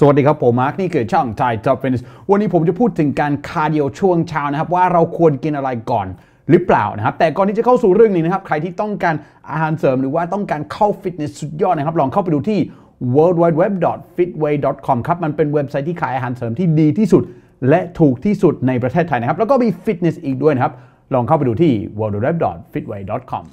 สวัสดีครับผม มาร์คนี่คือช่องไทยท็อปเฟนส์วันนี้ผมจะพูดถึงการคาร์ดิโอช่วงเช้านะครับว่าเราควรกินอะไรก่อนหรือเปล่านะครับแต่ก่อนที่จะเข้าสู่เรื่องนี้นะครับใครที่ต้องการอาหารเสริมหรือว่าต้องการเข้าฟิตเนสสุดยอดนะครับลองเข้าไปดูที่ worldwideweb.fitway.com ครับมันเป็นเว็บไซต์ที่ขายอาหารเสริมที่ดีที่สุดและถูกที่สุดในประเทศไทยนะครับแล้วก็มีฟิตเนสอีกด้วยนะครับลองเข้าไปดูที่ worldwideweb.fitway.com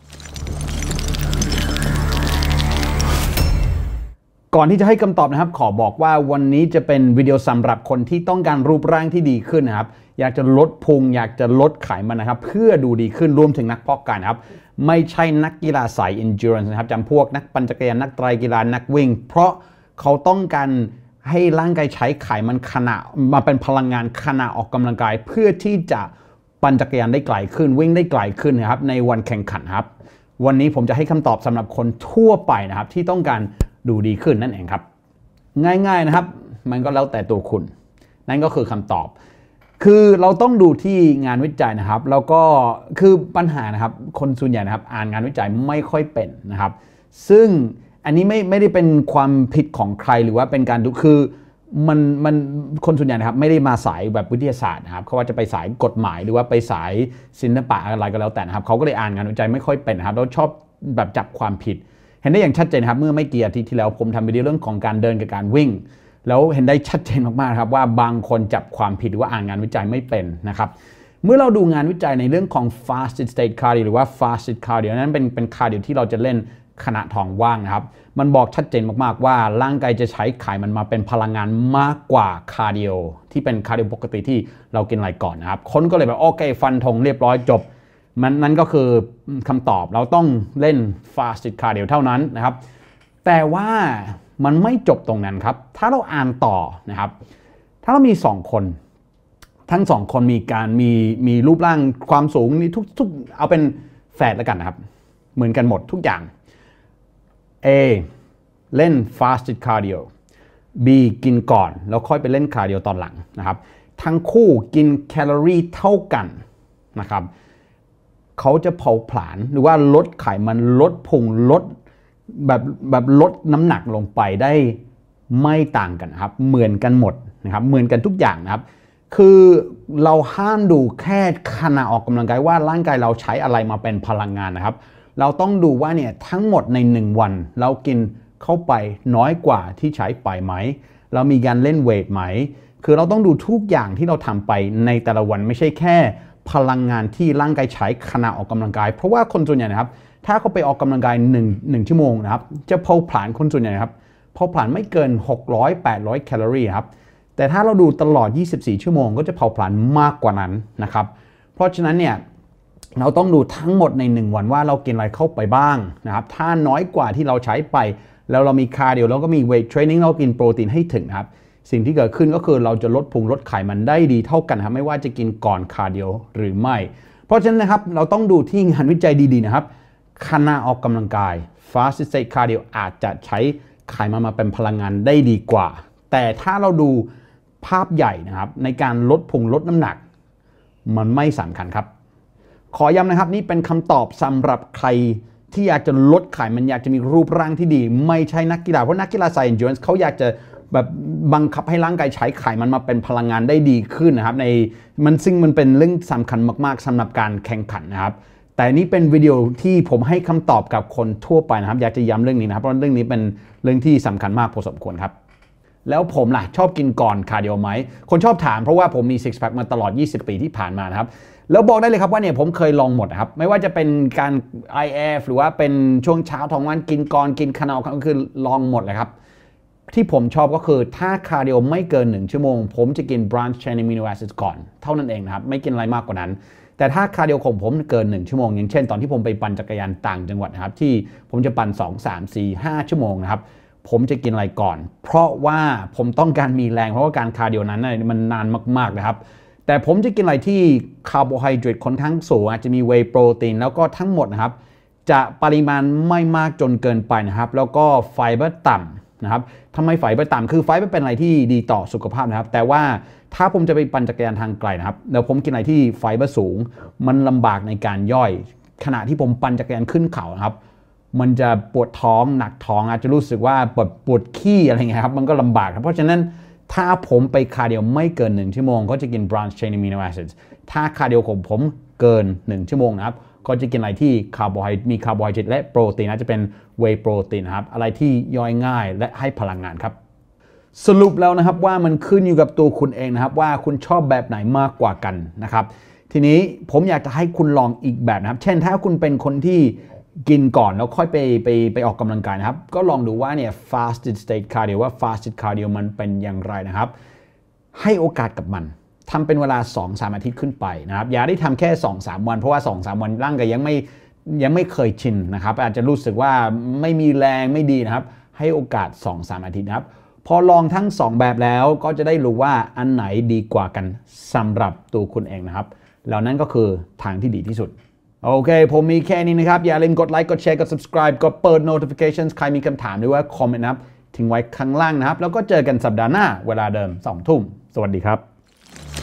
ก่อนที่จะให้คำตอบนะครับ ขอบอกว่าวันนี้จะเป็นวิดีโอสำหรับคนที่ต้องการรูปร่างที่ดีขึ้นนะครับ อยากจะลดพุง อยากจะลดไขมันนะครับ เพื่อดูดีขึ้น รวมถึงนักพอกกายครับ ไม่ใช่นักกีฬาสาย endurance นะครับจำพวกนักปั่นจักรยาน นักไตรกีฬา นักวิ่ง เพราะเขาต้องการให้ร่างกายใช้ไขมันขณะมาเป็นพลังงานขณะออกกำลังกาย เพื่อที่จะปั่นจักรยานได้ไกลขึ้น วิ่งได้ไกลขึ้นนะครับ ในวันแข่งขันครับ วันนี้ผมจะให้คำตอบสำหรับคนทั่วไปนะครับที่ต้องการดูดีขึ้นนั่นเองครับ ง่าย ๆนะครับ มันก็แล้วแต่ตัวคุณ นั่นก็คือคำตอบ คือเราต้องดูที่งานวิจัยนะครับแล้วก็คือปัญหานะครับคนส่วนใหญ่นะครับอ่านงานวิจัยไม่ค่อยเป็นนะครับ ซึ่งอันนี้ไม่ไม่ได้เป็นความผิดของใครหรือว่าเป็นการดูคือ มันมันคนส่วนใหญ่นะครับไม่ได้มาสายแบบวิทยาศาสตร์นะครับเขาว่าจะไปสายกฎหมายหรือว่าไปสายศิลปะอะไรก็แล้วแต่นะครับเขาก็เลยอ่านงานวิจัยไม่ค่อยเป็นนะครับแล้วชอบแบบจับความผิดเห็นได้อย่างชัดเจนครับเมื่อไม่กี่อาทิตย์ที่แล้วผมทำวิดีโอเรื่องของการเดินกับการวิ่ง แล้วเห็นได้ชัดเจนมากๆครับว่าบางคนจับความผิดว่าอ่านงานวิจัยไม่เป็นนะครับเมื่อเราดูงานวิจัยในเรื่องของ fasted state cardio หรือว่า fasted cardio นั้นเป็นเป็นคาร์ดิโอที่เราจะเล่นขณะท้องว่างนะครับมันบอกชัดเจนมากๆว่าร่างกายจะใช้ไข มันมาเป็นพลังงานมากกว่าคาร์ดิโอที่เป็นคาร์ดิโอปกติที่เรากินอะไรก่อนนะครับคนก็เลยแบบโอเคฟันธงเรียบร้อยจบมันนั่นก็คือคำตอบ เราต้องเล่น fasted cardio เท่านั้นนะครับ แต่ว่ามันไม่จบตรงนั้นครับ ถ้าเราอ่านต่อนะครับ ถ้าเรามี2คน ทั้ง2คนมีการมีมีรูปร่างความสูงนี่ทุกทุกเอาเป็นแฟดแล้วกันนะครับ เหมือนกันหมดทุกอย่าง A เล่น fasted cardio B กินก่อน แล้วค่อยไปเล่นคาร์ดิโอตอนหลังนะครับ ทั้งคู่กินแคลอรี่เท่ากันนะครับเขาจะเผาผลาญหรือว่าลดไขมันลดพุงลดแบบแบบลดน้ำหนักลงไปได้ไม่ต่างกันครับเหมือนกันหมดนะครับเหมือนกันทุกอย่างนะครับ คือเราห้ามดูแค่ขณะออกกำลังกายว่าร่างกายเราใช้อะไรมาเป็นพลังงานนะครับเราต้องดูว่าเนี่ยทั้งหมดใน 1 วัน เรากินเข้าไปน้อยกว่าที่ใช้ไปไหมเรามีการเล่นเวทไหมคือเราต้องดูทุกอย่างที่เราทำไปในแต่ละวันไม่ใช่แค่พลังงานที่ร่างกายใช้ขณะออกกำลังกาย เพราะว่าคนส่วนใหญ่นะครับ ถ้าเขาไปออกกำลังกาย1งชั่วโมงนะครับ จะเผาผลาญคนส่วนใหญ่ครับ เผาผลาญไม่เกิน 600 800แคลอรี่ครับ แต่ถ้าเราดูตลอด 24 ชั่วโมงก็จะเผาผลาญมากกว่านั้นนะครับ เพราะฉะนั้นเนี่ยเราต้องดูทั้งหมดใน 1 วันว่าเรากินอะไรเข้าไปบ้างนะครับ ถ้าน้อยกว่าที่เราใช้ไป แล้วเรามีคาร์เดียวเราก็มีเวทเทรนนิ่งเรากินโปรตีนให้ถึงนะครับสิ่งที่เกิดขึ้นก็คือเราจะลดพุงลดไขมันได้ดีเท่ากันครับไม่ว่าจะกินก่อนคาร์ดิโอหรือไม่ เพราะฉะนั้นนะครับเราต้องดูที่งานวิจัยดีๆนะครับขณะออกกำลังกาย fast ซ t คาร์เดีย o อาจจะใช้ไขมันมาเป็นพลังงานได้ดีกว่า แต่ถ้าเราดูภาพใหญ่นะครับในการลดพุงลดน้ำหนัก มันไม่สำคัญครับ ขอย้ำนะครับนี่เป็นคำตอบสำหรับใครที่อยากจะลดไขมันอยากจะมีรูปร่างที่ดี ไม่ใช่นักกีฬาเพราะนักกีฬาสซย e นจ u เขาอยากจะแบบบังคับให้ร่างกายใช้ไขมันมาเป็นพลังงานได้ดีขึ้นนะครับในมันซึ่งมันเป็นเรื่องสำคัญมากๆ สำหรับการแข่งขันนะครับ แต่นี่เป็นวิดีโอที่ผมให้คำตอบกับคนทั่วไปนะครับอยากจะย้ำเรื่องนี้นะครับเพราะเรื่องนี้เป็นเรื่องที่สำคัญมากพอสมควรครับ แล้วผมล่ะชอบกินก่อนคาร์ดิโอไหมคนชอบถามเพราะว่าผมมีซิกแพคมาตลอด 20 ปีที่ผ่านมานะครับแล้วบอกได้เลยครับว่าเนี่ยผมเคยลองหมดนะครับไม่ว่าจะเป็นการ IF หรือว่าเป็นช่วงเช้าท้องวันกินก่อนกินขนมก็คือลองหมดเลยครับที่ผมชอบก็คือถ้าคาร์ดิโอไม่เกิน 1 ชั่วโมง ผมจะกิน branch chain amino acid ก่อน เท่านั้นเองนะครับไม่กินอะไรมากกว่านั้น แต่ถ้าคาร์ดิโอของผมเกิน 1 ชั่วโมงอย่างเช่นตอนที่ผมไปปั่นจักรยานต่างจังหวัดนะครับที่ผมจะปั่น2 3 4 5 ชั่วโมงนะครับผมจะกินอะไรก่อน เพราะว่าผมต้องการมีแรงเพราะว่าการคาร์ดิโอนั้นมันนานมากๆนะครับแต่ผมจะกินอะไรที่คาร์โบไฮเดรตค่อนข้างสูงอาจจะมีเวย์โปรตีนแล้วก็ทั้งหมดนะครับจะปริมาณไม่มากจนเกินไปนะครับแล้วก็ไฟเบอร์ต่ำนะครับทำไมไฟไปต่ำคือไฟไปเป็นอะไรที่ดีต่อสุขภาพนะครับ แต่ว่าถ้าผมจะไปปั่นจักรยานทางไกลนะครับแล้วผมกินอะไรที่ไฟเบอร์สูง มันลำบากในการย่อย ขณะที่ผมปั่นจักรยานขึ้นเขานะครับ มันจะปวดท้อง หนักท้อง อาจจะรู้สึกว่าปวดปวดขี้อะไรเงี้ยครับ มันก็ลำบากครับเพราะฉะนั้นถ้าผมไปคาร์เดียวไม่เกิน 1 ชั่วโมง ก็จะกิน branch chain amino acids ถ้าคาร์เดียวของผมเกิน 1 ชั่วโมงนะครับก็จะกินอะไรที่คาร์โบไฮมีคาร์โบไฮเดรตและโปรตีนนะจะเป็นเวโปรตีนครับอะไรที่ย่อยง่ายและให้พลังงานครับสรุปแล้วนะครับว่ามันขึ้นอยู่กับตัวคุณเองนะครับว่าคุณชอบแบบไหนมากกว่ากันนะครับทีนี้ผมอยากจะให้คุณลองอีกแบบนะครับเช่นถ้าคุณเป็นคนที่กินก่อนแล้วค่อยไปไปไปออกกำลังกายนะครับก็ลองดูว่าเนี่ย fasted state cardio ว่า fasted cardio มันเป็นอย่างไรนะครับให้โอกาสกับมันทำเป็นเวลา2มอาทิตย์ขึ้นไปนะครับอย่าได้ทำแค่ 2-3 วัน เพราะว่า 2-3 วันร่างกายยังไม่ยังไม่เคยชินนะครับ อาจจะรู้สึกว่าไม่มีแรงไม่ดีนะครับให้โอกาส2มอาทิตย์นะครับพอลองทั้ง 2 แบบแล้วก็จะได้รู้ว่าอันไหนดีกว่ากันสำหรับตัวคุณเองนะครับเหล่านั้นก็คือทางที่ดีที่สุด โอเค ผมมีแค่นี้นะครับ อย่าลืมกดไลค์กดแชร์กด subscribe กดเปิด notifications ใครมีคำถามหรือว่าคอมเมนต์นะครับทิ้งไว้ข้างล่างนะครับ แล้วก็เจอกันสัปดาห์หน้า เวลาเดิม2ทุ่มสวัสดีครับ